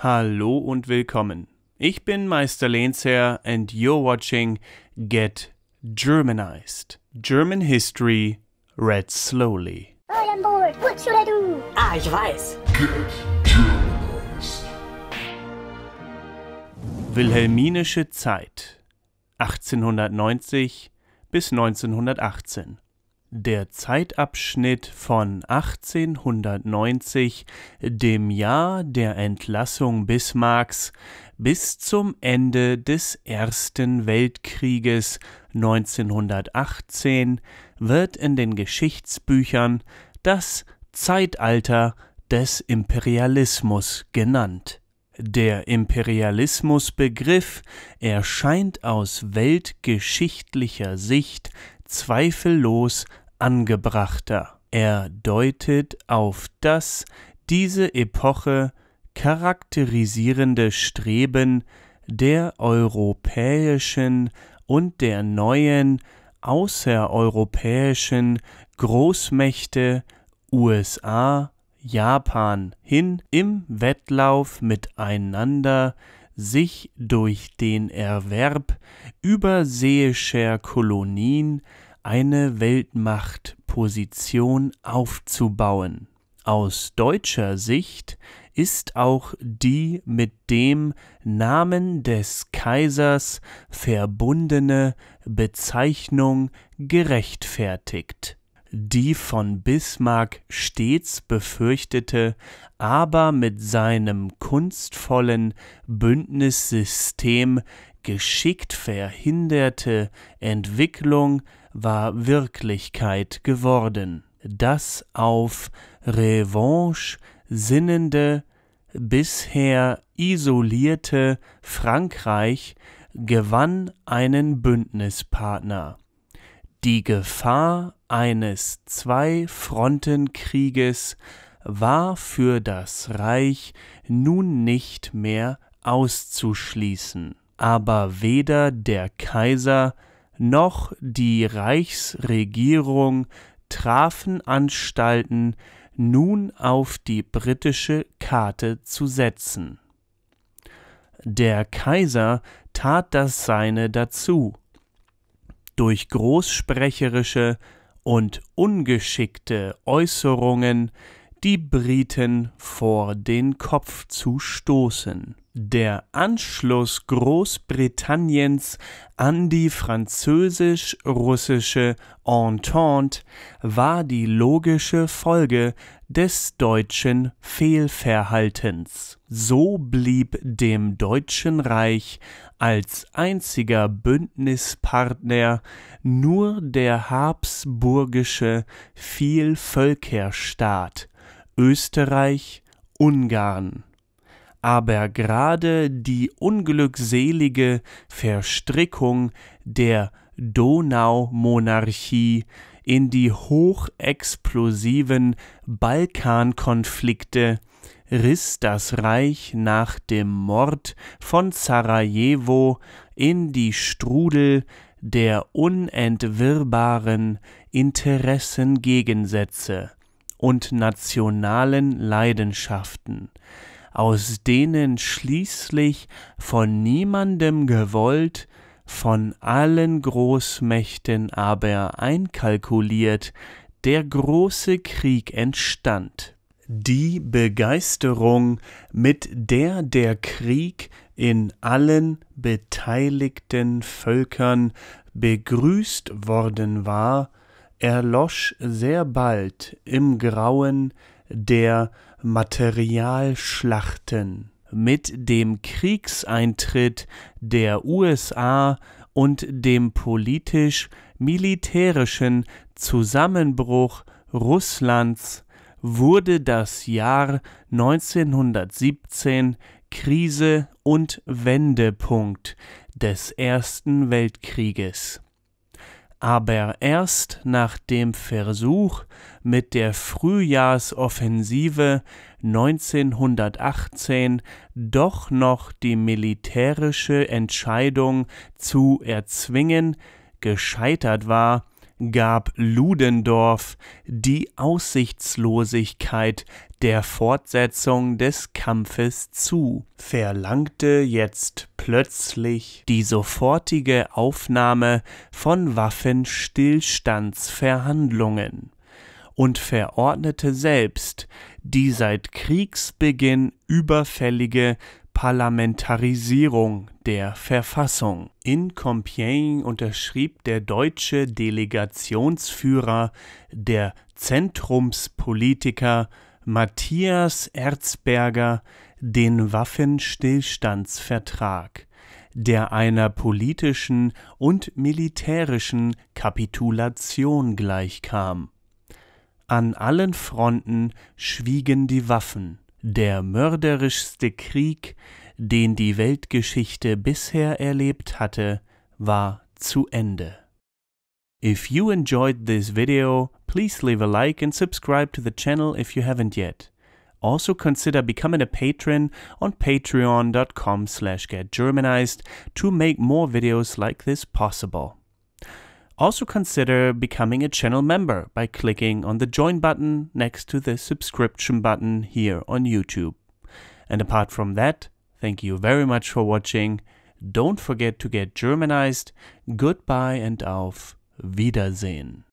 Hallo und willkommen. Ich bin Meister Lehnsherr and you're watching Get Germanized. German History read slowly. I am bored. What should I do? Ah, ich weiß. Get Germanized. Wilhelminische Zeit 1890 bis 1918. Der Zeitabschnitt von 1890, dem Jahr der Entlassung Bismarcks, bis zum Ende des Ersten Weltkrieges 1918 wird in den Geschichtsbüchern das Zeitalter des Imperialismus genannt. Der Imperialismusbegriff erscheint aus weltgeschichtlicher Sicht zweifellos angebrachter. Er deutet auf das diese Epoche charakterisierende Streben der europäischen und der neuen außereuropäischen Großmächte USA, Japan hin im Wettlauf miteinander sich durch den Erwerb überseeischer Kolonien eine Weltmachtposition aufzubauen. Aus deutscher Sicht ist auch die mit dem Namen des Kaisers verbundene Bezeichnung gerechtfertigt die von Bismarck stets befürchtete, aber mit seinem kunstvollen Bündnissystem geschickt verhinderte Entwicklung war Wirklichkeit geworden. Das auf Revanche sinnende, bisher isolierte Frankreich gewann einen Bündnispartner. Die Gefahr eines Zwei-Fronten-Krieges war für das Reich nun nicht mehr auszuschließen. Aber weder der Kaiser noch die Reichsregierung trafen Anstalten, nun auf die britische Karte zu setzen. Der Kaiser tat das Seine dazu durch großsprecherische und ungeschickte Äußerungen die Briten vor den Kopf zu stoßen der Anschluss Großbritanniens an die französisch-russische Entente war die logische Folge des deutschen Fehlverhaltens. So blieb dem Deutschen Reich als einziger Bündnispartner nur der habsburgische Vielvölkerstaat Österreich Ungarn aber gerade die unglückselige Verstrickung der Donaumonarchie in die hochexplosiven Balkankonflikte riss das Reich nach dem Mord von Sarajevo in die Strudel der unentwirrbaren Interessengegensätze und nationalen Leidenschaften aus denen schließlich von niemandem gewollt, von allen Großmächten aber einkalkuliert, der große Krieg entstand. Die Begeisterung, mit der der Krieg in allen beteiligten Völkern begrüßt worden war, erlosch sehr bald im Grauen der Materialschlachten mit dem Kriegseintritt der USA und dem politisch-militärischen Zusammenbruch Russlands wurde das Jahr 1917 Krise und Wendepunkt des Ersten Weltkrieges aber erst nach dem Versuch mit der Frühjahrsoffensive 1918 doch noch die militärische Entscheidung zu erzwingen, gescheitert war gab Ludendorff die Aussichtslosigkeit der Fortsetzung des Kampfes zu, verlangte jetzt plötzlich die sofortige Aufnahme von Waffenstillstandsverhandlungen und verordnete selbst die seit Kriegsbeginn überfällige Parlamentarisierung der Verfassung. In Compiègne unterschrieb der deutsche Delegationsführer, der Zentrumspolitiker Matthias Erzberger, den Waffenstillstandsvertrag, der einer politischen und militärischen Kapitulation gleichkam. An allen Fronten schwiegen die Waffen. Der mörderischste Krieg, den die Weltgeschichte bisher erlebt hatte, war zu Ende. If you enjoyed this video, please leave a like and subscribe to the channel if you haven't yet. Also consider becoming a patron on patreon.com slash getgermanized to make more videos like this possible. Also consider becoming a channel member by clicking on the join button next to the subscription button here on YouTube. And apart from that, thank you very much for watching. Don't forget to get Germanized. Goodbye and auf Wiedersehen.